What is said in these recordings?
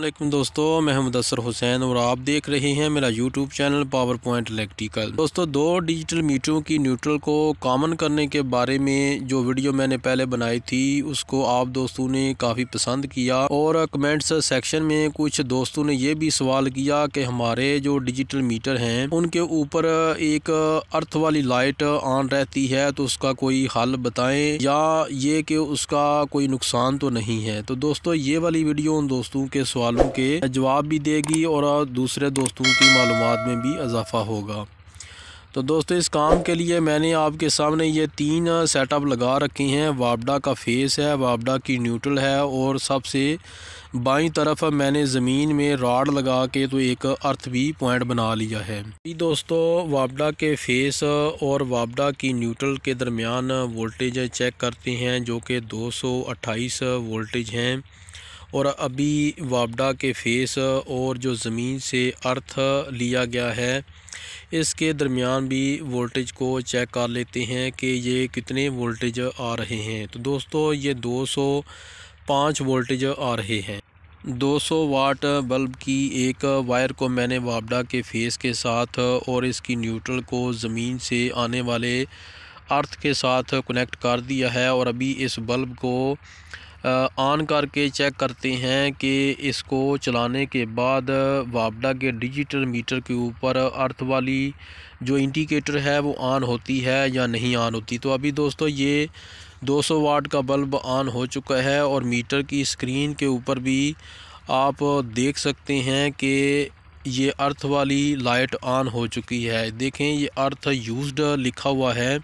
अल्लाम दोस्तों मैं मुदसर हुसैन और आप देख रहे हैं मेरा YouTube channel power point electrical दोस्तों दो डिजिटल मीटरों की न्यूट्रल को कॉमन करने के बारे में जो वीडियो मैंने पहले बनाई थी उसको आप दोस्तों ने काफ़ी पसंद किया और कमेंट्स सेक्शन में कुछ दोस्तों ने यह भी सवाल किया कि हमारे जो डिजिटल मीटर हैं उनके ऊपर एक अर्थ वाली लाइट ऑन रहती है तो उसका कोई हल बताएं या ये कि उसका कोई नुकसान तो नहीं है तो दोस्तों ये वाली वीडियो उन दोस्तों के सवाल सवालों के जवाब भी देगी और दूसरे दोस्तों की मालूम में भी इजाफा होगा तो दोस्तों इस काम के लिए मैंने आपके सामने ये तीन सेटअप लगा रखे हैं वापडा का फेस है वापडा की न्यूट्रल है और सबसे बाई तरफ मैंने ज़मीन में राड लगा के तो एक अर्थ भी पॉइंट बना लिया है दोस्तों वापडा के फेस और वापडा की न्यूट्रल के दरमियान वोल्टेज चेक करते हैं जो कि दो वोल्टेज हैं और अभी वाबडा के फेस और जो ज़मीन से अर्थ लिया गया है इसके दरमियान भी वोल्टेज को चेक कर लेते हैं कि ये कितने वोल्टेज आ रहे हैं तो दोस्तों ये 205 वोल्टेज आ रहे हैं 200 वाट बल्ब की एक वायर को मैंने वाबडा के फेस के साथ और इसकी न्यूट्रल को ज़मीन से आने वाले अर्थ के साथ कनेक्ट कर दिया है और अभी इस बल्ब को ऑन करके चेक करते हैं कि इसको चलाने के बाद वापडा के डिजिटल मीटर के ऊपर अर्थ वाली जो इंडिकेटर है वो ऑन होती है या नहीं ऑन होती तो अभी दोस्तों ये 200 वाट का बल्ब ऑन हो चुका है और मीटर की स्क्रीन के ऊपर भी आप देख सकते हैं कि ये अर्थ वाली लाइट ऑन हो चुकी है देखें ये अर्थ यूज्ड लिखा हुआ है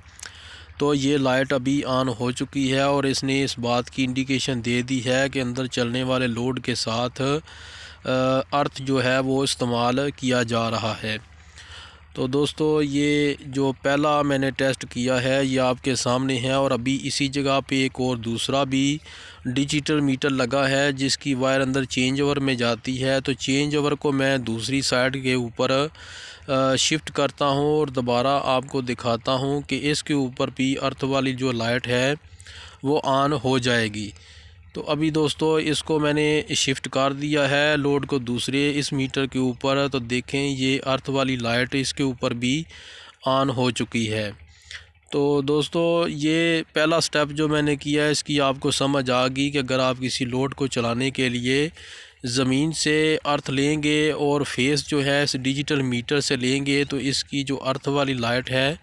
तो ये लाइट अभी ऑन हो चुकी है और इसने इस बात की इंडिकेशन दे दी है कि अंदर चलने वाले लोड के साथ अर्थ जो है वो इस्तेमाल किया जा रहा है तो दोस्तों ये जो पहला मैंने टेस्ट किया है ये आपके सामने है और अभी इसी जगह पे एक और दूसरा भी डिजिटल मीटर लगा है जिसकी वायर अंदर चेंज ओवर में जाती है तो चेंज ओवर को मैं दूसरी साइड के ऊपर शिफ्ट करता हूँ और दोबारा आपको दिखाता हूँ कि इसके ऊपर भी अर्थ वाली जो लाइट है वो ऑन हो जाएगी तो अभी दोस्तों इसको मैंने शिफ्ट कर दिया है लोड को दूसरे इस मीटर के ऊपर तो देखें ये अर्थ वाली लाइट इसके ऊपर भी ऑन हो चुकी है तो दोस्तों ये पहला स्टेप जो मैंने किया है इसकी आपको समझ आ गई कि अगर आप किसी लोड को चलाने के लिए ज़मीन से अर्थ लेंगे और फेस जो है इस डिजिटल मीटर से लेंगे तो इसकी जो अर्थ वाली लाइट है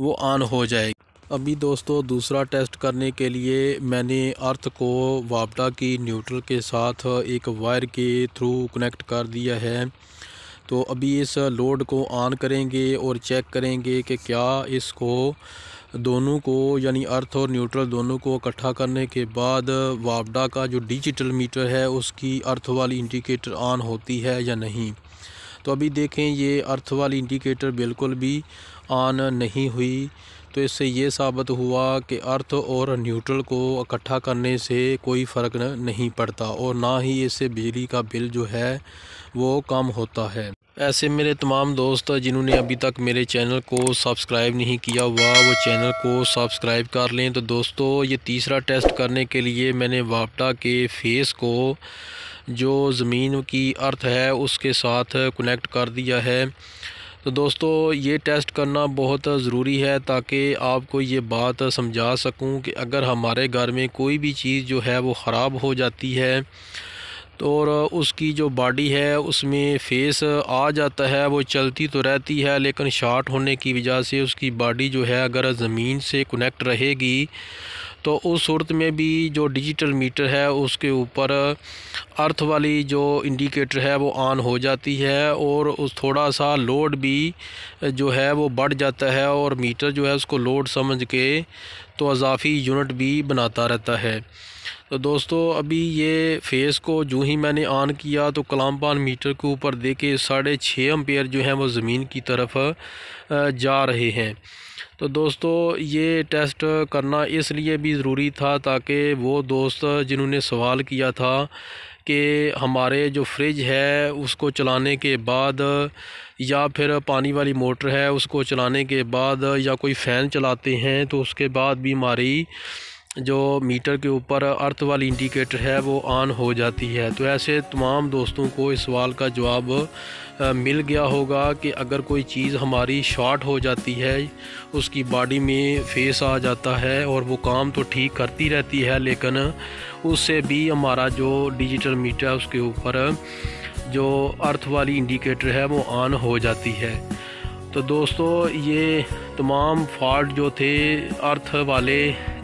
वो ऑन हो जाएगी अभी दोस्तों दूसरा टेस्ट करने के लिए मैंने अर्थ को वापडा की न्यूट्रल के साथ एक वायर के थ्रू कनेक्ट कर दिया है तो अभी इस लोड को ऑन करेंगे और चेक करेंगे कि क्या इसको दोनों को यानी अर्थ और न्यूट्रल दोनों को इकट्ठा करने के बाद वापडा का जो डिजिटल मीटर है उसकी अर्थ वाली इंडिकेटर ऑन होती है या नहीं तो अभी देखें ये अर्थ वाली इंडिकेटर बिल्कुल भी ऑन नहीं हुई तो इससे ये साबित हुआ कि अर्थ और न्यूट्रल को इकट्ठा करने से कोई फ़र्क नहीं पड़ता और ना ही इससे बिजली का बिल जो है वो कम होता है ऐसे मेरे तमाम दोस्त जिन्होंने अभी तक मेरे चैनल को सब्सक्राइब नहीं किया हुआ वो चैनल को सब्सक्राइब कर लें तो दोस्तों ये तीसरा टेस्ट करने के लिए मैंने वापटा के फेस को जो ज़मीन की अर्थ है उसके साथ कनेक्ट कर दिया है तो दोस्तों ये टेस्ट करना बहुत ज़रूरी है ताकि आपको ये बात समझा सकूं कि अगर हमारे घर में कोई भी चीज़ जो है वो ख़राब हो जाती है तो और उसकी जो बॉडी है उसमें फेस आ जाता है वो चलती तो रहती है लेकिन शार्ट होने की वजह से उसकी बॉडी जो है अगर ज़मीन से कनेक्ट रहेगी तो उस सूरत में भी जो डिजिटल मीटर है उसके ऊपर अर्थ वाली जो इंडिकेटर है वो ऑन हो जाती है और उस थोड़ा सा लोड भी जो है वो बढ़ जाता है और मीटर जो है उसको लोड समझ के तो अजाफी यूनिट भी बनाता रहता है तो दोस्तों अभी ये फेस को जो ही मैंने ऑन किया तो कलाम पान मीटर के ऊपर देखे साढ़े छः एम्पेयर जो हैं वो ज़मीन की तरफ जा रहे हैं तो दोस्तों ये टेस्ट करना इसलिए भी ज़रूरी था ताकि वो दोस्त जिन्होंने सवाल किया था कि हमारे जो फ्रिज है उसको चलाने के बाद या फिर पानी वाली मोटर है उसको चलाने के बाद या कोई फ़ैन चलाते हैं तो उसके बाद भी हमारी जो मीटर के ऊपर अर्थ वाली इंडिकेटर है वो ऑन हो जाती है तो ऐसे तमाम दोस्तों को इस सवाल का जवाब मिल गया होगा कि अगर कोई चीज़ हमारी शॉर्ट हो जाती है उसकी बॉडी में फेस आ जाता है और वो काम तो ठीक करती रहती है लेकिन उससे भी हमारा जो डिजिटल मीटर है उसके ऊपर जो अर्थ वाली इंडिकेटर है वो ऑन हो जाती है तो दोस्तों ये तमाम फॉल्ट जो थे अर्थ वाले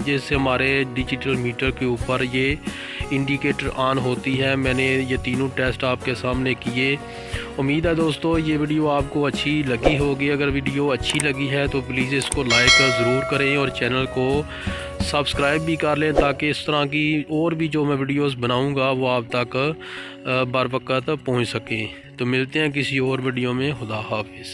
जैसे हमारे डिजिटल मीटर के ऊपर ये इंडिकेटर ऑन होती है मैंने ये तीनों टेस्ट आपके सामने किए उम्मीद है दोस्तों ये वीडियो आपको अच्छी लगी होगी अगर वीडियो अच्छी लगी है तो प्लीज़ इसको लाइक ज़रूर करें और चैनल को सब्सक्राइब भी कर लें ताकि इस तरह की और भी जो मैं वीडियोस बनाऊंगा वो आप तक बर वक़्त पहुँच सकें तो मिलते हैं किसी और वीडियो में खुदा हाफिज़